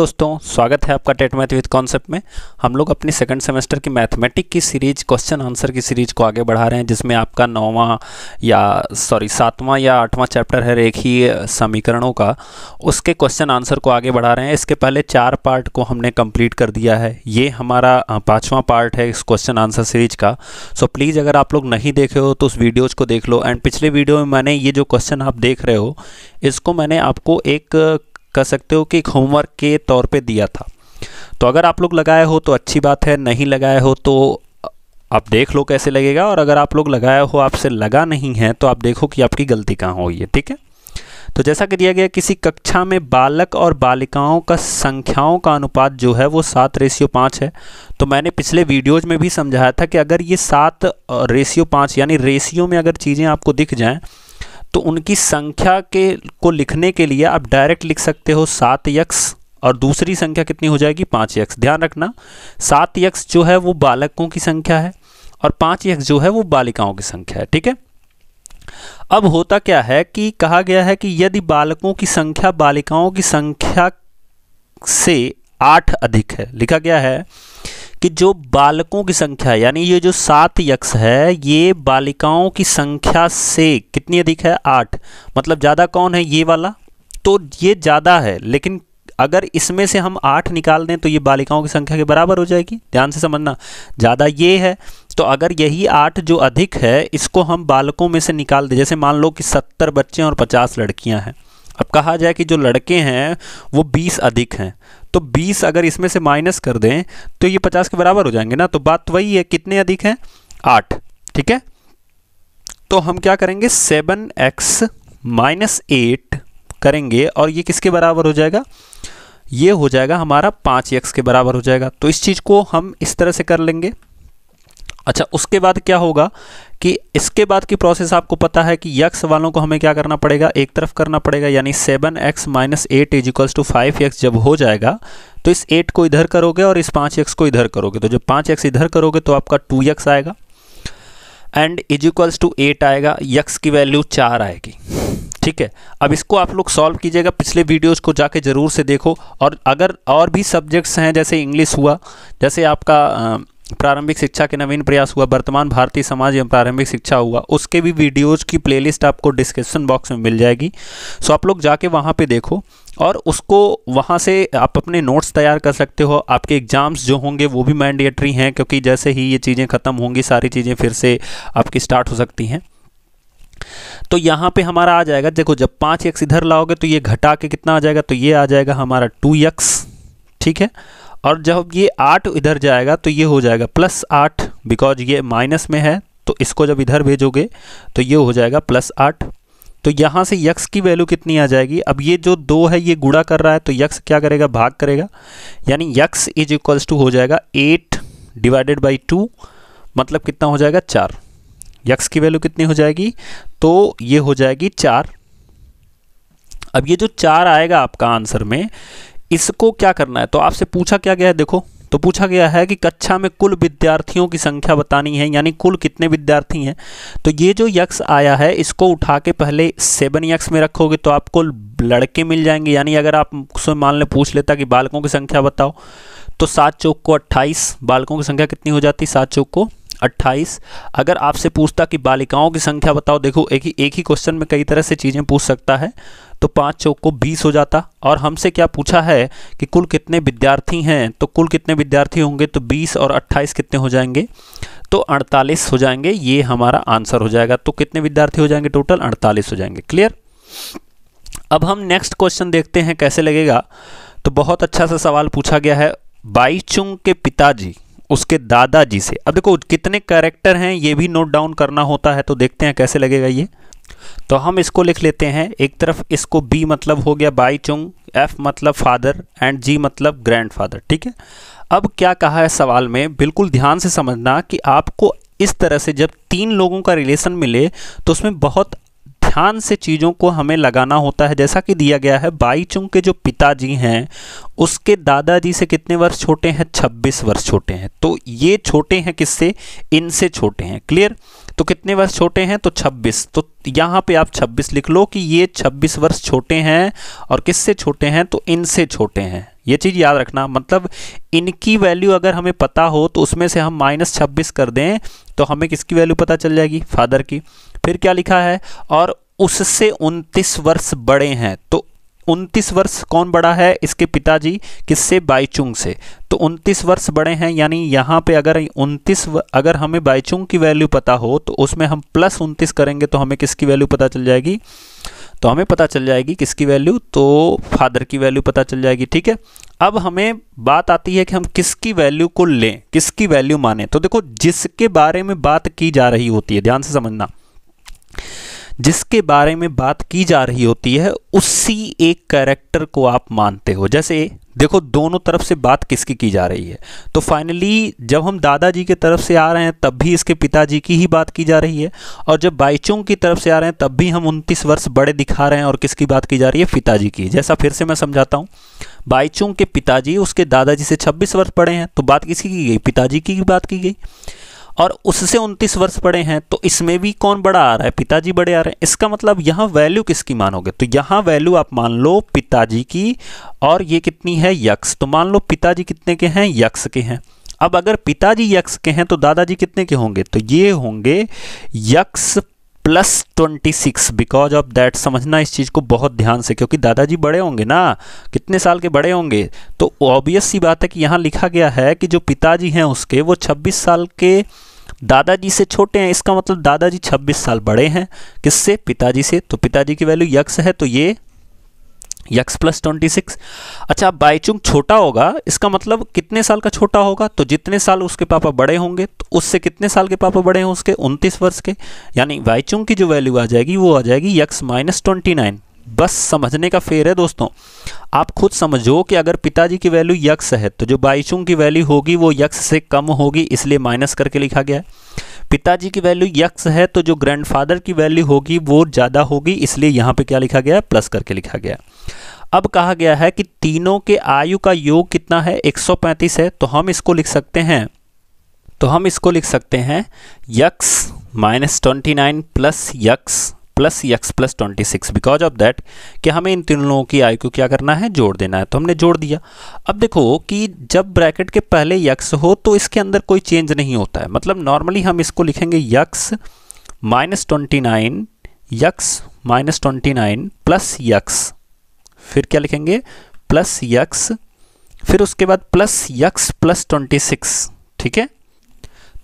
दोस्तों स्वागत है आपका टेट मैथ विद कॉन्सेप्ट में हम लोग अपनी सेकंड सेमेस्टर की मैथमेटिक की सीरीज क्वेश्चन आंसर की सीरीज को आगे बढ़ा रहे हैं जिसमें आपका नौवां या सॉरी सातवां या आठवां चैप्टर है रेखीय समीकरणों का उसके क्वेश्चन आंसर को आगे बढ़ा रहे हैं इसके पहले चार पार्ट को हमने कंप्लीट कर दिया है ये हमारा पाँचवा पार्ट है इस क्वेश्चन आंसर सीरीज का सो प्लीज़ अगर आप लोग नहीं देखे हो तो उस वीडियोज़ को देख लो एंड पिछले वीडियो में मैंने ये जो क्वेश्चन आप देख रहे हो इसको मैंने आपको एक कह सकते हो कि एक होमवर्क के तौर पे दिया था तो अगर आप लोग लगाए हो तो अच्छी बात है नहीं लगाए हो तो आप देख लो कैसे लगेगा और अगर आप लोग लगाए हो आपसे लगा नहीं है तो आप देखो कि आपकी गलती कहाँ हुई है ठीक है तो जैसा कि दिया गया किसी कक्षा में बालक और बालिकाओं का संख्याओं का अनुपात जो है वो सात रेशियो पाँच है तो मैंने पिछले वीडियोज में भी समझाया था कि अगर ये सात रेशियो पाँच यानी रेशियो में अगर चीज़ें आपको दिख जाएँ तो उनकी संख्या के को लिखने के लिए आप डायरेक्ट लिख सकते हो सात यक्स और दूसरी संख्या कितनी हो जाएगी पाँच यक्स ध्यान रखना सात यक्स जो है वो बालकों की संख्या है और पाँच यक्स जो है वो बालिकाओं की संख्या है ठीक है अब होता क्या है कि कहा गया है कि यदि बालकों की संख्या बालिकाओं की संख्या से आठ अधिक है लिखा गया है कि जो बालकों की संख्या यानी ये जो सात यक्ष है ये बालिकाओं की संख्या से कितनी अधिक है आठ मतलब ज़्यादा कौन है ये वाला तो ये ज़्यादा है लेकिन अगर इसमें से हम आठ निकाल दें तो ये बालिकाओं की संख्या के बराबर हो जाएगी ध्यान से समझना ज़्यादा ये है तो अगर यही आठ जो अधिक है इसको हम बालकों में से निकाल दें जैसे मान लो कि सत्तर बच्चे और पचास लड़कियां हैं अब कहा जाए कि जो लड़के हैं वो 20 अधिक हैं तो 20 अगर इसमें से माइनस कर दें तो ये 50 के बराबर हो जाएंगे ना तो बात वही है कितने अधिक हैं आठ ठीक है तो हम क्या करेंगे सेवन एक्स माइनस एट करेंगे और ये किसके बराबर हो जाएगा ये हो जाएगा हमारा पाँच एक्स के बराबर हो जाएगा तो इस चीज़ को हम इस तरह से कर लेंगे अच्छा उसके बाद क्या होगा कि इसके बाद की प्रोसेस आपको पता है कि यक्स वालों को हमें क्या करना पड़ेगा एक तरफ करना पड़ेगा यानी seven X minus eight is equals to five X जब हो जाएगा तो इस एट को इधर करोगे और इस पाँच एक्स को इधर करोगे तो जब पाँच एक्स इधर करोगे तो आपका टू एक्स आएगा and is equals to eight आएगा यक्स की वैल्यू चार आएगी ठीक है अब इसको आप लोग सॉल्व कीजिएगा पिछले वीडियोज़ को जाके ज़रूर से देखो और अगर और भी सब्जेक्ट्स हैं जैसे इंग्लिश हुआ जैसे आपका प्रारंभिक शिक्षा के नवीन प्रयास हुआ वर्तमान भारतीय समाज एवं प्रारंभिक शिक्षा हुआ उसके भी वीडियोज़ की प्लेलिस्ट आपको डिस्क्रिप्शन बॉक्स में मिल जाएगी सो आप लोग जाके वहाँ पे देखो और उसको वहाँ से आप अपने नोट्स तैयार कर सकते हो आपके एग्ज़ाम्स जो होंगे वो भी मैंडेटरी हैं क्योंकि जैसे ही ये चीज़ें ख़त्म होंगी सारी चीज़ें फिर से आपकी स्टार्ट हो सकती हैं तो यहाँ पे हमारा आ जाएगा देखो जब पाँच यक्स इधर लाओगे तो ये घटा के कितना आ जाएगा तो ये आ जाएगा हमारा टू यक्स ठीक है और जब ये आठ इधर जाएगा तो ये हो जाएगा प्लस आठ बिकॉज ये माइनस में है तो इसको जब इधर भेजोगे तो ये हो जाएगा प्लस आठ तो यहाँ से यक्स की वैल्यू कितनी आ जाएगी अब ये जो दो है ये गुड़ा कर रहा है तो यक्स क्या करेगा भाग करेगा यानी यक्स इज इक्वल्स टू हो जाएगा एट डिवाइडेड बाई टू मतलब कितना हो जाएगा चार यक्स की वैल्यू कितनी हो जाएगी तो ये हो जाएगी चार अब ये जो चार आएगा आपका आंसर में इसको क्या करना है तो आपसे पूछा क्या गया है देखो तो पूछा गया है कि कक्षा में कुल विद्यार्थियों की संख्या बतानी है यानी कुल कितने विद्यार्थी हैं तो ये जो यक्स आया है इसको उठा के पहले सेवन यक्स में रखोगे तो आपको लड़के मिल जाएंगे यानी अगर उसमें मान लें पूछ लेता कि बालकों की संख्या बताओ तो सात चौक को अट्ठाईस बालकों की संख्या कितनी हो जाती सात चौक को अट्ठाईस अगर आपसे पूछता कि बालिकाओं की संख्या बताओ देखो एक ही एक ही क्वेश्चन में कई तरह से चीज़ें पूछ सकता है तो पाँच चौक को बीस हो जाता और हमसे क्या पूछा है कि कुल कितने विद्यार्थी हैं तो कुल कितने विद्यार्थी होंगे तो बीस और अट्ठाईस कितने हो जाएंगे तो अड़तालीस हो जाएंगे ये हमारा आंसर हो जाएगा तो कितने विद्यार्थी हो जाएंगे टोटल अड़तालीस हो जाएंगे क्लियर अब हम नेक्स्ट क्वेश्चन देखते हैं कैसे लगेगा तो बहुत अच्छा सा सवाल पूछा गया है बाईचुंग के पिताजी उसके दादाजी से अब देखो कितने कैरेक्टर हैं ये भी नोट डाउन करना होता है तो देखते हैं कैसे लगेगा ये तो हम इसको लिख लेते हैं एक तरफ इसको बी मतलब हो गया बाई चुंग एफ मतलब फादर एंड जी मतलब ग्रैंडफादर ठीक है अब क्या कहा है सवाल में बिल्कुल ध्यान से समझना कि आपको इस तरह से जब तीन लोगों का रिलेशन मिले तो उसमें बहुत ध्यान से चीज़ों को हमें लगाना होता है जैसा कि दिया गया है बाईचुंग के जो पिताजी हैं उसके दादाजी से कितने वर्ष छोटे हैं 26 वर्ष छोटे हैं तो ये छोटे हैं किससे इनसे छोटे हैं क्लियर तो कितने वर्ष छोटे हैं तो 26 तो यहाँ पे आप 26 लिख लो कि ये 26 वर्ष छोटे हैं और किससे छोटे हैं तो इनसे छोटे हैं ये चीज़ याद रखना मतलब इनकी वैल्यू अगर हमें पता हो तो उसमें से हम माइनस छब्बीस कर दें तो हमें किसकी वैल्यू पता चल जाएगी फादर की फिर क्या लिखा है और उससे उनतीस वर्ष बड़े हैं तो उनतीस वर्ष कौन बड़ा है इसके पिताजी किससे बाईचुंग से तो 29 वर्ष बड़े हैं यानी यहाँ पे अगर 29 अगर हमें बाईचुंग की वैल्यू पता हो तो उसमें हम प्लस उनतीस करेंगे तो हमें किसकी वैल्यू पता चल जाएगी तो हमें पता चल जाएगी किसकी वैल्यू तो फादर की वैल्यू पता चल जाएगी ठीक है अब हमें बात आती है कि हम किसकी वैल्यू को लें किसकी वैल्यू माने तो देखो जिसके बारे में बात की जा रही होती है ध्यान से समझना जिसके बारे में बात की जा रही होती है उसी एक कैरेक्टर को आप मानते हो जैसे देखो दोनों तरफ से बात किसकी की जा रही है तो फाइनली जब हम दादाजी के तरफ से आ रहे हैं तब भी इसके पिताजी की ही बात की जा रही है और जब बाईचोंग की तरफ से आ रहे हैं तब भी हम उनतीस वर्ष बड़े दिखा रहे हैं और किसकी बात की जा रही है पिताजी की जैसा फिर से मैं समझाता हूँ बाईचोंग के पिताजी उसके दादाजी से छब्बीस वर्ष बड़े हैं तो बात किसकी की गई पिताजी की बात की गई और उससे उनतीस वर्ष बड़े हैं तो इसमें भी कौन बड़ा आ रहा है पिताजी बड़े आ रहे हैं इसका मतलब यहाँ वैल्यू किसकी मानोगे तो यहाँ वैल्यू आप मान लो पिताजी की और ये कितनी है यक्ष तो मान लो पिताजी कितने के हैं यक्ष के हैं अब अगर पिताजी यक्ष के हैं तो दादाजी कितने के होंगे तो ये होंगे X plus twenty six because of that समझना इस चीज़ को बहुत ध्यान से क्योंकि दादाजी बड़े होंगे ना कितने साल के बड़े होंगे तो ऑब्वियस सी बात है कि यहाँ लिखा गया है कि जो पिताजी हैं उसके वो छब्बीस साल के दादाजी से छोटे हैं इसका मतलब दादाजी छब्बीस साल बड़े हैं किससे पिताजी से तो पिताजी की वैल्यू यक्स है तो ये यक्स प्लस ट्वेंटी सिक्स अच्छा बाईचुंग छोटा होगा इसका मतलब कितने साल का छोटा होगा तो जितने साल उसके पापा बड़े होंगे तो उससे कितने साल के पापा बड़े हैं उसके उनतीस वर्ष के यानी बाईचुंग की जो वैल्यू आ जाएगी वो आ जाएगी यक्स माइनस ट्वेंटी नाइन बस समझने का फेर है दोस्तों आप खुद समझो कि अगर पिताजी की वैल्यू यक्स है तो जो बाईचुंग की वैल्यू होगी वो यक्स से कम होगी इसलिए माइनस करके लिखा गया है पिताजी की वैल्यू यक्स है तो जो ग्रैंडफादर की वैल्यू होगी वो ज़्यादा होगी इसलिए यहाँ पे क्या लिखा गया है प्लस करके लिखा गया अब कहा गया है कि तीनों के आयु का योग कितना है 135 है तो हम इसको लिख सकते हैं तो हम इसको लिख सकते हैं X minus twenty nine plus X plus X plus twenty six because of that कि हमें इन तीन लोगों की आई को क्या करना है जोड़ देना है तो हमने जोड़ दिया अब देखो कि जब ब्रैकेट के पहले यक्स हो तो इसके अंदर कोई चेंज नहीं होता है मतलब नॉर्मली हम इसको लिखेंगे X minus twenty nine X minus twenty nine plus X फिर क्या लिखेंगे प्लस यक्स फिर उसके बाद plus X plus twenty six ठीक है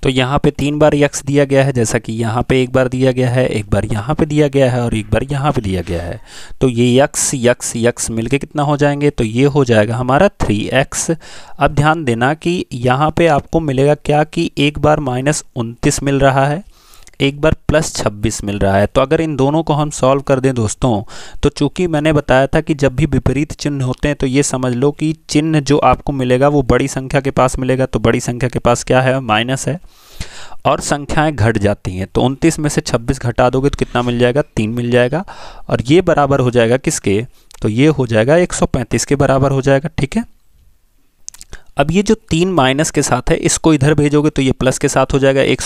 तो यहाँ पे तीन बार यक्स दिया गया है जैसा कि यहाँ पे एक बार दिया गया है एक बार यहाँ पे दिया गया है और एक बार यहाँ पे दिया गया है तो ये यक्स यक्स यक्स मिलके कितना हो जाएंगे तो ये हो जाएगा हमारा थ्री एक्स अब ध्यान देना कि यहाँ पे आपको मिलेगा क्या कि एक बार माइनस उनतीस मिल रहा है एक बार प्लस छब्बीस मिल रहा है तो अगर इन दोनों को हम सॉल्व कर दें दोस्तों तो चूंकि मैंने बताया था कि जब भी विपरीत चिन्ह होते हैं तो ये समझ लो कि चिन्ह जो आपको मिलेगा वो बड़ी संख्या के पास मिलेगा तो बड़ी संख्या के पास क्या है माइनस है और संख्याएं घट जाती हैं तो उनतीस में से छब्बीस घटा दोगे तो कितना मिल जाएगा तीन मिल जाएगा और ये बराबर हो जाएगा किसके तो ये हो जाएगा 135 के बराबर हो जाएगा ठीक है अब ये जो तीन माइनस के साथ है इसको इधर भेजोगे तो ये प्लस के साथ हो जाएगा एक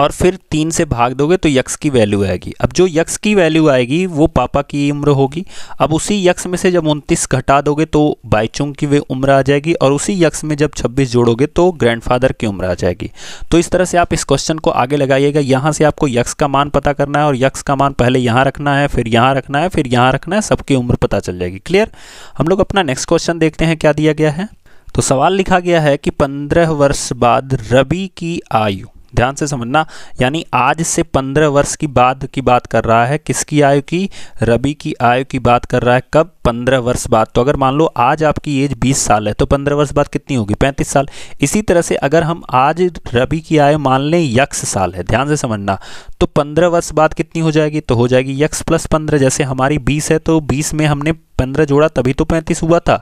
और फिर तीन से भाग दोगे तो यक्स की वैल्यू आएगी अब जो यक्स की वैल्यू आएगी वो पापा की उम्र होगी अब उसी यक्स में से जब उनतीस घटा दोगे तो बाईचुंग की वे उम्र आ जाएगी और उसी यक्स में जब छब्बीस जोड़ोगे तो ग्रैंडफादर की उम्र आ जाएगी तो इस तरह से आप इस क्वेश्चन को आगे लगाइएगा यहाँ से आपको यक्स का मान पता करना है और यक्स का मान पहले यहाँ रखना है फिर यहाँ रखना है फिर यहाँ रखना है सबकी उम्र पता चल जाएगी क्लियर हम लोग अपना नेक्स्ट क्वेश्चन देखते हैं क्या दिया गया है तो सवाल लिखा गया है कि पंद्रह वर्ष बाद रबी की आयु ध्यान से समझना यानी आज से पंद्रह वर्ष की बाद की बात कर रहा है किसकी आयु की रबी की आयु की बात कर रहा है कब पंद्रह वर्ष बाद तो अगर मान लो आज आपकी एज बीस साल है तो पंद्रह वर्ष बाद कितनी होगी पैंतीस साल इसी तरह से अगर हम आज रबी की आयु मान लें यक्स साल है ध्यान से समझना तो पंद्रह वर्ष बाद कितनी हो जाएगी तो हो जाएगी यक्स प्लस पंद्रह जैसे हमारी बीस है तो बीस में हमने पंद्रह जोड़ा तभी तो पैंतीस हुआ था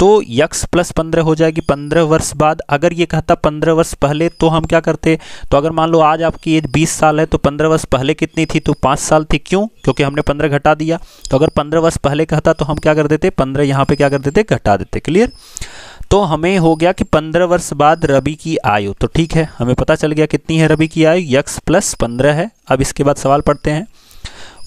तो यक्स प्लस पंद्रह हो जाएगी पंद्रह वर्ष बाद अगर ये कहता पंद्रह वर्ष पहले तो हम क्या करते तो अगर मान लो आज आपकी एज बीस साल है तो पंद्रह वर्ष पहले कितनी थी तो पाँच साल थी क्यों क्योंकि हमने पंद्रह घटा दिया तो अगर पंद्रह वर्ष पहले कहता तो हम क्या कर देते पंद्रह यहाँ पर क्या कर देते घटा देते क्लियर तो हमें हो गया कि पंद्रह वर्ष बाद रवि की आयु तो ठीक है हमें पता चल गया कितनी है रवि की आयु यक्स प्लस पंद्रह है अब इसके बाद सवाल पढ़ते हैं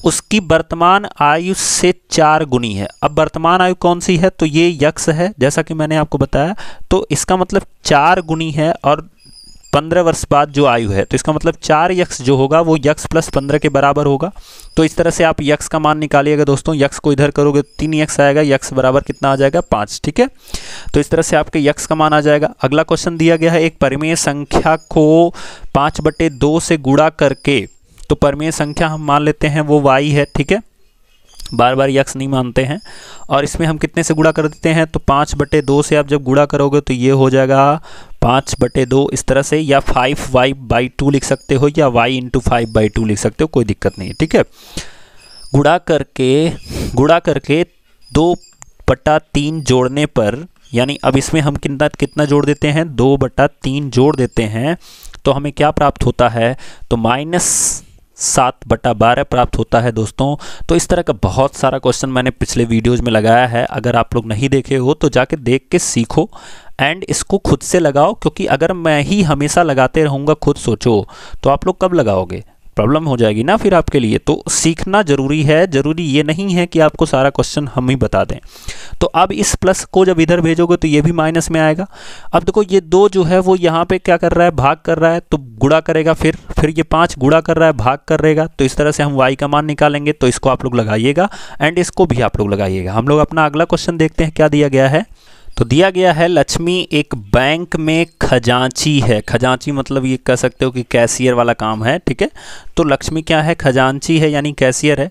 उसकी वर्तमान आयु से चार गुनी है अब वर्तमान आयु कौन सी है तो ये यक्ष है जैसा कि मैंने आपको बताया तो इसका मतलब चार गुनी है और पंद्रह वर्ष बाद जो आयु है तो इसका मतलब चार यक्ष जो होगा वो यक्ष प्लस पंद्रह के बराबर होगा तो इस तरह से आप यक्ष का मान निकालिएगा दोस्तों यक्ष को इधर करोगे तो तीन यक्ष आएगा यक्ष बराबर कितना आ जाएगा पाँच ठीक है तो इस तरह से आपके यक्ष का मान आ जाएगा अगला क्वेश्चन दिया गया है एक परिमेय संख्या को पाँच बटे दो से गुड़ा करके तो परमीय संख्या हम मान लेते हैं वो वाई है ठीक है बार बार यक्स नहीं मानते हैं और इसमें हम कितने से गुड़ा कर देते हैं तो पाँच बटे दो से आप जब गुड़ा करोगे तो ये हो जाएगा पाँच बटे दो इस तरह से या फाइव वाई बाई टू लिख सकते हो या Y into five by two लिख सकते हो कोई दिक्कत नहीं है ठीक है गुड़ा करके गुड़ा करके दो बटा तीन जोड़ने पर यानी अब इसमें हम कितना कितना जोड़ देते हैं दो बटा तीन जोड़ देते हैं तो हमें क्या प्राप्त होता है तो माइनस सात बटा बारह प्राप्त होता है दोस्तों तो इस तरह का बहुत सारा क्वेश्चन मैंने पिछले वीडियोज़ में लगाया है अगर आप लोग नहीं देखे हो तो जाके देख के सीखो एंड इसको खुद से लगाओ क्योंकि अगर मैं ही हमेशा लगाते रहूँगा खुद सोचो तो आप लोग कब लगाओगे प्रॉब्लम हो जाएगी ना फिर आपके लिए तो सीखना ज़रूरी है ज़रूरी ये नहीं है कि आपको सारा क्वेश्चन हम ही बता दें तो अब इस प्लस को जब इधर भेजोगे तो ये भी माइनस में आएगा अब देखो ये दो जो है वो यहाँ पे क्या कर रहा है भाग कर रहा है तो गुड़ा करेगा फिर फिर ये पाँच गुड़ा कर रहा है भाग कर रहेगा तो इस तरह से हम वाई का मान निकालेंगे तो इसको आप लोग लगाइएगा एंड इसको भी आप लोग लगाइएगा हम लोग अपना अगला क्वेश्चन देखते हैं क्या दिया गया है तो दिया गया है लक्ष्मी एक बैंक में खजांची है खजांची मतलब ये कह सकते हो कि कैशियर वाला काम है ठीक है तो लक्ष्मी क्या है खजांची है यानी कैशियर है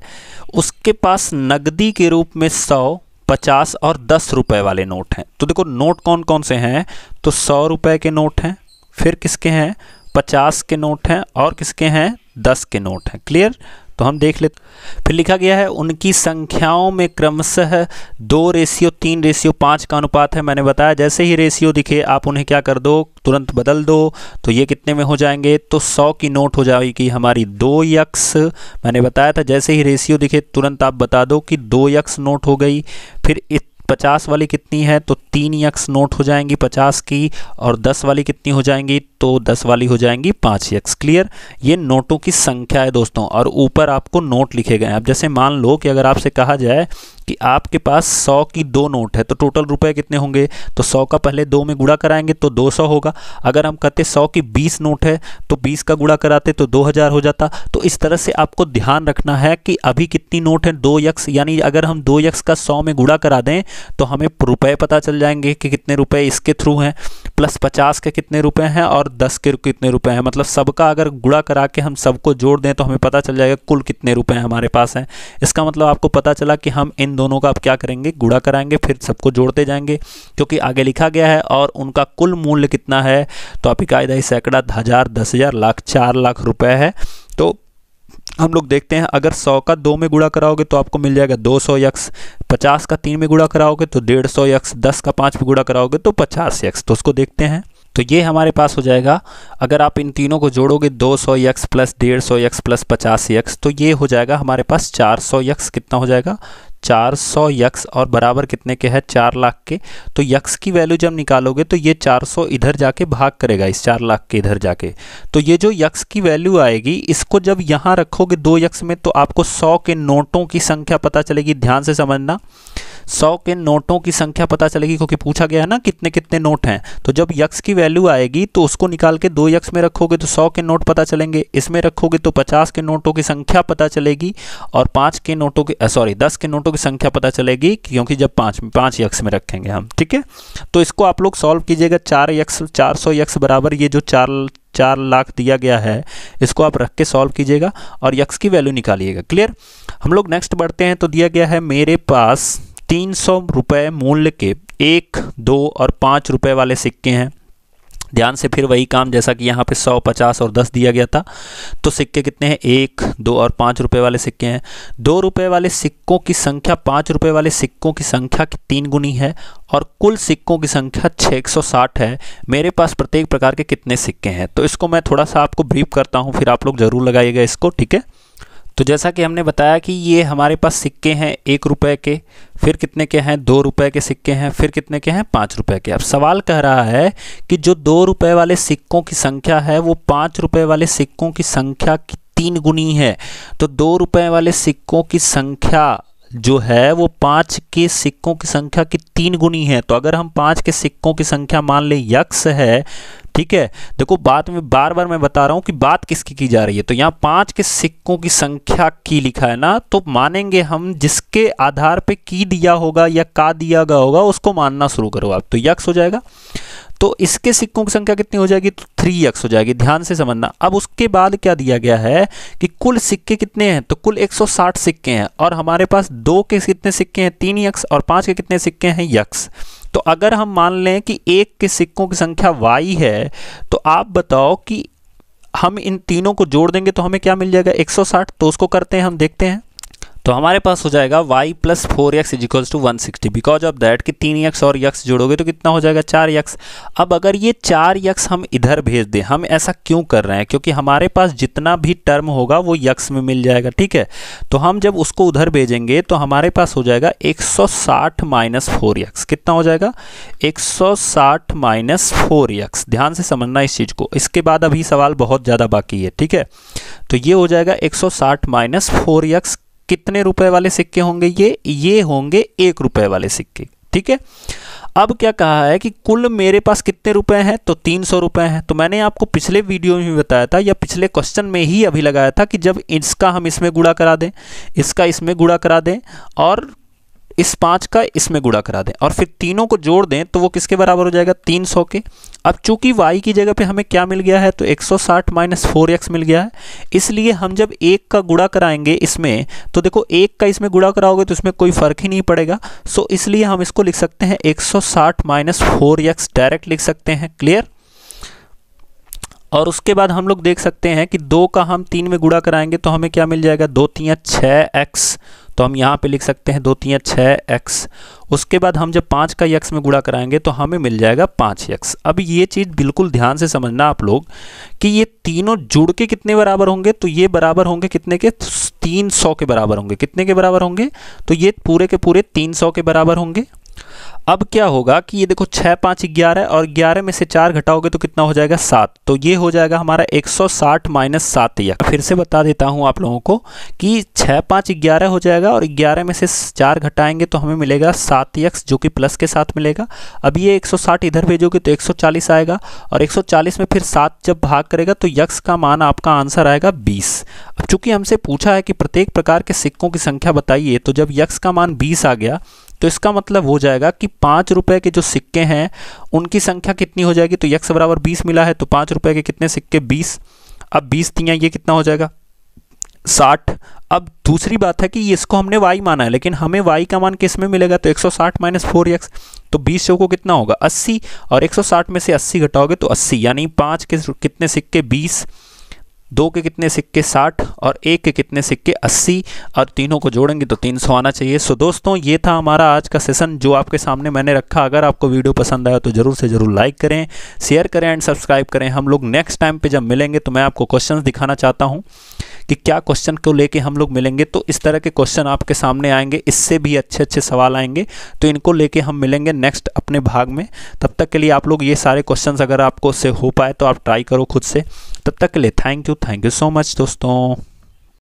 उसके पास नगदी के रूप में सौ पचास और दस रुपए वाले नोट हैं तो देखो नोट कौन कौन से हैं तो सौ रुपए के नोट हैं फिर किसके हैं पचास के नोट हैं और किसके हैं दस के नोट हैं क्लियर तो हम देख लेते फिर लिखा गया है उनकी संख्याओं में क्रमशः दो रेशियो तीन रेशियो पाँच का अनुपात है मैंने बताया जैसे ही रेशियो दिखे आप उन्हें क्या कर दो तुरंत बदल दो तो ये कितने में हो जाएंगे तो सौ की नोट हो जाएगी हमारी दो यक्स मैंने बताया था जैसे ही रेशियो दिखे तुरंत आप बता दो कि दो यक्स नोट हो गई फिर इत पचास वाली कितनी है तो तीन यक्स नोट हो जाएंगी पचास की और दस वाली कितनी हो जाएंगी तो दस वाली हो जाएंगी पाँच एक्स क्लियर ये नोटों की संख्या है दोस्तों और ऊपर आपको नोट लिखे गए हैं अब जैसे मान लो कि अगर आपसे कहा जाए कि आपके पास सौ की दो नोट है तो टोटल रुपए कितने होंगे तो सौ का पहले दो में गुड़ा कराएंगे तो दो सौ होगा अगर हम कहते सौ की बीस नोट है तो बीस का गुड़ा कराते तो दो हज़ार हो जाता तो इस तरह से आपको ध्यान रखना है कि अभी कितनी नोट है दो यक्स यानी अगर हम दो यक्स का सौ में गुड़ा करा दें तो हमें रुपए पता चल जाएंगे कि कितने रुपये इसके थ्रू हैं प्लस पचास के कितने रुपए हैं और दस के कितने रुपए हैं मतलब सबका अगर गुड़ा करा के हम सबको जोड़ दें तो हमें पता चल जाएगा कुल कितने रुपए हमारे पास हैं इसका मतलब आपको पता चला कि हम इन दोनों का अब क्या करेंगे गुड़ा कराएंगे फिर सबको जोड़ते जाएंगे क्योंकि आगे लिखा गया है और उनका कुल मूल्य कितना है तो आप इकायदाई सैकड़ा हज़ार दस हज़ार लाख चार लाख रुपये है तो हम लोग देखते हैं अगर सौ का दो में गुड़ा कराओगे तो आपको मिल जाएगा दो सौ यक्स पचास का तीन में गुड़ा कराओगे तो डेढ़ सौ यक्स दस का पाँच में गुड़ा कराओगे तो पचास यक्स तो उसको देखते हैं तो ये हमारे पास हो जाएगा अगर आप इन तीनों को जोड़ोगे दो सौ यक्स प्लस डेढ़ सौ यक्स प्लस पचास यक्स तो ये हो जाएगा हमारे पास चार सौ यक्स कितना हो जाएगा चार सौ यक्स और बराबर कितने के है चार लाख के तो यक्स की वैल्यू जब निकालोगे तो ये चार सौ इधर जाके भाग करेगा इस चार लाख के इधर जाके तो ये जो यक्स की वैल्यू आएगी इसको जब यहाँ रखोगे दो यक्स में तो आपको सौ के नोटों की संख्या पता चलेगी ध्यान से समझना सौ के नोटों की संख्या पता चलेगी क्योंकि पूछा गया है ना कितने कितने नोट हैं तो जब यक्स की वैल्यू आएगी तो उसको निकाल के दो यक्स में रखोगे तो सौ के नोट पता चलेंगे इसमें रखोगे तो पचास के नोटों की संख्या पता चलेगी और पाँच के नोटों की सॉरी दस के नोटों की संख्या पता चलेगी क्योंकि जब पाँच पाँच यक्स में रखेंगे हम ठीक है तो इसको आप लोग सॉल्व कीजिएगा चार यक्स चार सौ यक्स बराबर ये जो चार चार लाख दिया गया है इसको आप रख के सॉल्व कीजिएगा और यक्स की वैल्यू निकालिएगा क्लियर हम लोग नेक्स्ट बढ़ते हैं तो दिया गया है मेरे पास तीन सौ रुपये मूल्य के एक दो और पाँच रुपये वाले सिक्के हैं ध्यान से फिर वही काम जैसा कि यहाँ पे सौ पचास और दस दिया गया था तो सिक्के कितने हैं एक दो और पाँच रुपये वाले सिक्के हैं दो रुपये वाले सिक्कों की संख्या पाँच रुपये वाले सिक्कों की संख्या की तीन गुनी है और कुल सिक्कों की संख्या 660 है मेरे पास प्रत्येक प्रकार के कितने सिक्के हैं तो इसको मैं थोड़ा सा आपको ब्रीफ करता हूँ फिर आप लोग ज़रूर लगाइएगा इसको ठीक है तो जैसा कि हमने बताया कि ये हमारे पास सिक्के हैं एक रुपये के फिर कितने के हैं दो रुपये के सिक्के हैं फिर कितने के हैं पाँच रुपये के अब सवाल कह रहा है कि जो दो रुपये वाले सिक्कों की संख्या है वो पाँच रुपये वाले सिक्कों की संख्या की तीन गुनी है तो दो रुपये वाले सिक्कों की संख्या जो है वो पाँच के सिक्कों की संख्या की तीन गुनी है तो अगर हम पाँच के सिक्कों की संख्या मान लें यक्स है ठीक है देखो बात में बार बार मैं बता रहा हूँ कि बात किसकी की जा रही है तो यहाँ पाँच के सिक्कों की संख्या की लिखा है ना तो मानेंगे हम जिसके आधार पे की दिया होगा या का दिया गया होगा उसको मानना शुरू करो आप तो यक्स हो जाएगा तो इसके सिक्कों की संख्या कितनी हो जाएगी तो थ्री एक्स हो जाएगी ध्यान से समझना अब उसके बाद क्या दिया गया है कि कुल सिक्के कितने हैं तो कुल 160 सिक्के हैं और हमारे पास दो के कितने सिक्के हैं तीन यक्स और पाँच के कितने सिक्के हैं यक्स तो अगर हम मान लें कि एक के सिक्कों की संख्या वाई है तो आप बताओ कि हम इन तीनों को जोड़ देंगे तो हमें क्या मिल जाएगा 160 तो उसको करते हैं हम देखते हैं तो हमारे पास हो जाएगा Y plus four X is equals to one sixty because of that कि तीन यक्स और यक्स जोड़ोगे तो कितना हो जाएगा चार यक्स अब अगर ये चार यक्स हम इधर भेज दें हम ऐसा क्यों कर रहे हैं क्योंकि हमारे पास जितना भी टर्म होगा वो यक्स में मिल जाएगा ठीक है तो हम जब उसको उधर भेजेंगे तो हमारे पास हो जाएगा एक सौ साठ माइनस फोर यक्स कितना हो जाएगा एक सौ साठ माइनस फोर यक्स ध्यान से समझना इस चीज़ को इसके बाद अभी सवाल बहुत ज़्यादा बाकी है ठीक है तो ये हो जाएगा एक सौ साठ माइनस फोर यक्स कितने रुपए वाले सिक्के होंगे ये ये होंगे एक रुपए वाले सिक्के ठीक है अब क्या कहा है कि कुल मेरे पास कितने रुपए हैं तो तीन सौ रुपए हैं तो मैंने आपको पिछले वीडियो में बताया था या पिछले क्वेश्चन में ही अभी लगाया था कि जब इसका हम इसमें गुड़ा करा दें इसका इसमें गुड़ा करा दें और इस पाँच का इसमें गुड़ा करा दें और फिर तीनों को जोड़ दें तो वो किसके बराबर हो जाएगा तीन सौ के अब चूंकि वाई की जगह पे हमें क्या मिल गया है तो एक सौ साठ माइनस फोर एक्स मिल गया है इसलिए हम जब एक का गुड़ा कराएंगे इसमें तो देखो एक का इसमें गुड़ा कराओगे तो इसमें कोई फ़र्क ही नहीं पड़ेगा सो इसलिए हम इसको लिख सकते हैं एक सौ साठ माइनस फोर एक्स डायरेक्ट लिख सकते हैं क्लियर और उसके बाद हम लोग देख सकते हैं कि दो का हम तीन में गुड़ा कराएंगे तो हमें क्या मिल जाएगा दो तीन छः एक्स तो हम यहाँ पे लिख सकते हैं दो तीन छः एक्स उसके बाद हम जब पाँच का यक्स में गुड़ा कराएंगे तो हमें मिल जाएगा पाँच यक्स अब ये चीज़ बिल्कुल ध्यान से समझना आप लोग कि ये तीनों जुड़ के कितने बराबर होंगे तो ये बराबर होंगे कितने के तीन सौ के बराबर होंगे कितने के बराबर होंगे तो ये पूरे के पूरे तीन सौ के बराबर होंगे अब क्या होगा कि ये देखो छः पाँच ग्यारह और ग्यारह में से चार घटाओगे तो कितना हो जाएगा सात तो ये हो जाएगा हमारा 160 सौ साठ माइनस सात या फिर से बता देता हूँ आप लोगों को कि छः पाँच ग्यारह हो जाएगा और ग्यारह में से चार घटाएंगे तो हमें मिलेगा सात यक्स जो कि प्लस के साथ मिलेगा अब ये 160 इधर भेजोगे तो 140 आएगा और 140 में फिर सात जब भाग करेगा तो यक्स का मान आपका आंसर आएगा बीस अब चूंकि हमसे पूछा है कि प्रत्येक प्रकार के सिक्कों की संख्या बताइए तो जब यक्स का मान बीस आ गया तो इसका मतलब हो जाएगा कि पाँच रुपये के जो सिक्के हैं उनकी संख्या कितनी हो जाएगी तो यक्स बराबर बीस मिला है तो पाँच रुपये के कितने सिक्के बीस अब बीस दियाँ ये कितना हो जाएगा साठ अब दूसरी बात है कि इसको हमने वाई माना है लेकिन हमें वाई का मान किस में मिलेगा तो एक सौ साठ माइनस फोर एक्स तो बीस सौ को कितना होगा अस्सी और एक सौ साठ में से अस्सी घटाओगे तो अस्सी यानी पाँच के कितने सिक्के बीस दो के कितने सिक्के साठ और एक के कितने सिक्के अस्सी और तीनों को जोड़ेंगे तो तीन सौ आना चाहिए सो दोस्तों ये था हमारा आज का सेशन जो आपके सामने मैंने रखा अगर आपको वीडियो पसंद आया तो ज़रूर से ज़रूर लाइक करें शेयर करें एंड सब्सक्राइब करें हम लोग नेक्स्ट टाइम पर जब मिलेंगे तो मैं आपको क्वेश्चन दिखाना चाहता हूँ कि क्या क्वेश्चन को लेके हम लोग मिलेंगे तो इस तरह के क्वेश्चन आपके सामने आएंगे इससे भी अच्छे अच्छे सवाल आएंगे तो इनको लेके हम मिलेंगे नेक्स्ट अपने भाग में तब तक के लिए आप लोग ये सारे क्वेश्चन अगर आपको से हो पाए तो आप ट्राई करो खुद से तब तक के लिए thank you thank you so much दोस्तों